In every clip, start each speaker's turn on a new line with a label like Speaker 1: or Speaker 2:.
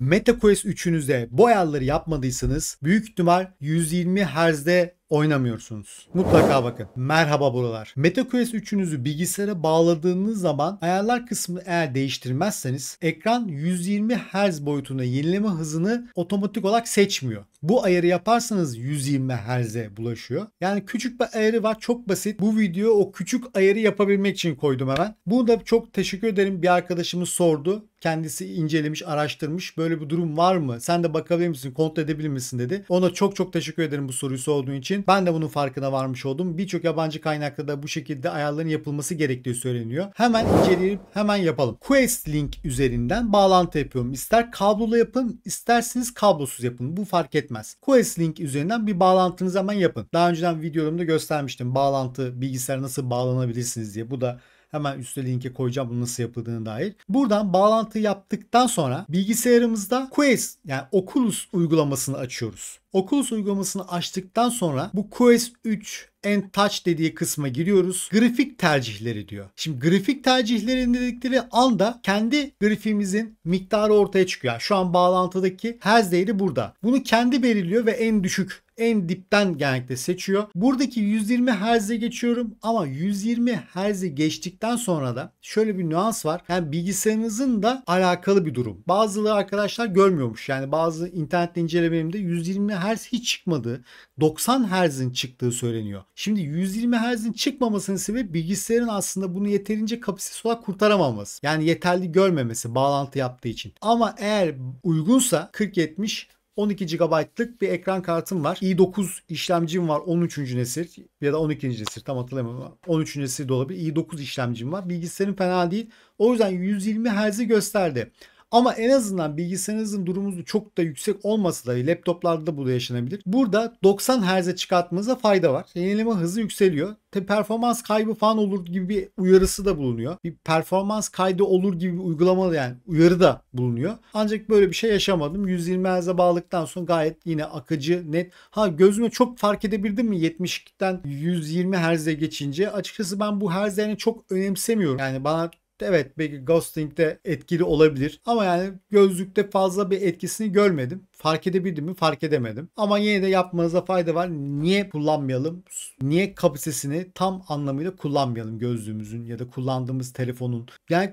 Speaker 1: MetaQuest 3'ünüzde bu ayarları yapmadıysanız büyük ihtimal 120 Hz'de oynamıyorsunuz. Mutlaka bakın. Merhaba buralar. MetaQuest 3'ünüzü bilgisayara bağladığınız zaman ayarlar kısmını eğer değiştirmezseniz ekran 120 Hz boyutuna yenileme hızını otomatik olarak seçmiyor. Bu ayarı yaparsanız 120 Hz'e bulaşıyor. Yani küçük bir ayarı var çok basit. Bu videoyu o küçük ayarı yapabilmek için koydum hemen. Bunu da çok teşekkür ederim. Bir arkadaşımız sordu kendisi incelemiş, araştırmış. Böyle bir durum var mı? Sen de bakabilir misin? Kontrol edebilir misin dedi. Ona çok çok teşekkür ederim bu soruyu sorduğun için. Ben de bunun farkına varmış oldum. Birçok yabancı kaynakta da bu şekilde ayarların yapılması gerektiği söyleniyor. Hemen inceleyip hemen yapalım. Quest Link üzerinden bağlantı yapıyorum. İster kablolu yapın, isterseniz kablosuz yapın. Bu fark etmez. Quest Link üzerinden bir bağlantınızı hemen yapın. Daha önceden videolarımda göstermiştim. Bağlantı, bilgisayara nasıl bağlanabilirsiniz diye. Bu da Hemen üstte linke koyacağım bunu nasıl yapıldığını dair. Buradan bağlantı yaptıktan sonra bilgisayarımızda Quest yani Oculus uygulamasını açıyoruz. Oculus uygulamasını açtıktan sonra bu Quest 3 and Touch dediği kısma giriyoruz. Grafik tercihleri diyor. Şimdi grafik tercihleri dedikleri anda kendi grafimizin miktarı ortaya çıkıyor. şu an bağlantıdaki her değeri burada. Bunu kendi belirliyor ve en düşük en dipten genellikle seçiyor. Buradaki 120 Hz'e geçiyorum ama 120 Hz'e geçtikten sonra da şöyle bir nüans var. Yani bilgisayarınızın da alakalı bir durum. Bazıları arkadaşlar görmüyormuş. Yani bazı internet incelemelerimde 120 Hz hiç çıkmadı. 90 Hz'in çıktığı söyleniyor. Şimdi 120 Hz'in çıkmamasının sebebi bilgisayarın aslında bunu yeterince kapasitesi olarak kurtaramaması. Yani yeterli görmemesi bağlantı yaptığı için. Ama eğer uygunsa 4070 12 GB'lık bir ekran kartım var. i9 işlemcim var 13. nesil ya da 12. nesil tam hatırlamıyorum. 13. nesil de olabilir. i9 işlemcim var. Bilgisayarım fena değil. O yüzden 120 Hz'i gösterdi. Ama en azından bilgisayarınızın durumuzu çok da yüksek olmasa da laptoplarda bu da yaşanabilir. Burada 90 Hz'e çıkartmanıza fayda var. Yenileme hızı yükseliyor. Tabi performans kaybı falan olur gibi bir uyarısı da bulunuyor. Bir performans kaydı olur gibi bir uygulama yani uyarı da bulunuyor. Ancak böyle bir şey yaşamadım. 120 Hz'e bağlıktan sonra gayet yine akıcı, net. Ha gözüme çok fark edebildim mi 72'den 120 Hz'e geçince? Açıkçası ben bu Hz'lerini çok önemsemiyorum. Yani bana Evet belki Ghosting'de etkili olabilir ama yani gözlükte fazla bir etkisini görmedim. Fark edebildim mi? Fark edemedim. Ama yine de yapmanıza fayda var. Niye kullanmayalım? Niye kapasitesini tam anlamıyla kullanmayalım gözlüğümüzün ya da kullandığımız telefonun? Yani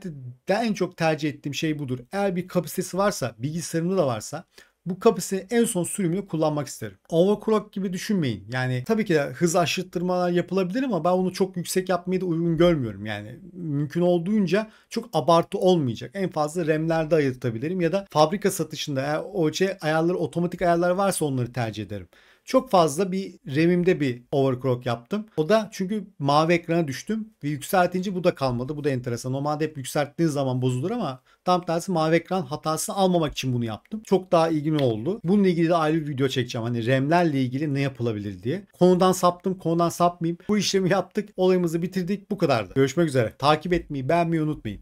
Speaker 1: en çok tercih ettiğim şey budur. Eğer bir kapasitesi varsa, bilgisayarımda da varsa bu kapasitenin en son sürümünü kullanmak isterim. Overclock gibi düşünmeyin. Yani tabii ki de hız aşırttırmalar yapılabilir ama ben onu çok yüksek yapmayı da uygun görmüyorum. Yani mümkün olduğunca çok abartı olmayacak. En fazla RAM'lerde ayırtabilirim ya da fabrika satışında eğer OC şey ayarları otomatik ayarlar varsa onları tercih ederim çok fazla bir remimde bir overclock yaptım. O da çünkü mavi ekrana düştüm ve yükseltince bu da kalmadı. Bu da enteresan. Normalde hep yükselttiğiniz zaman bozulur ama tam tersi mavi ekran hatası almamak için bunu yaptım. Çok daha ilgimi oldu. Bununla ilgili de ayrı bir video çekeceğim. Hani remlerle ilgili ne yapılabilir diye. Konudan saptım, konudan sapmayayım. Bu işlemi yaptık, olayımızı bitirdik. Bu kadardı. Görüşmek üzere. Takip etmeyi, beğenmeyi unutmayın.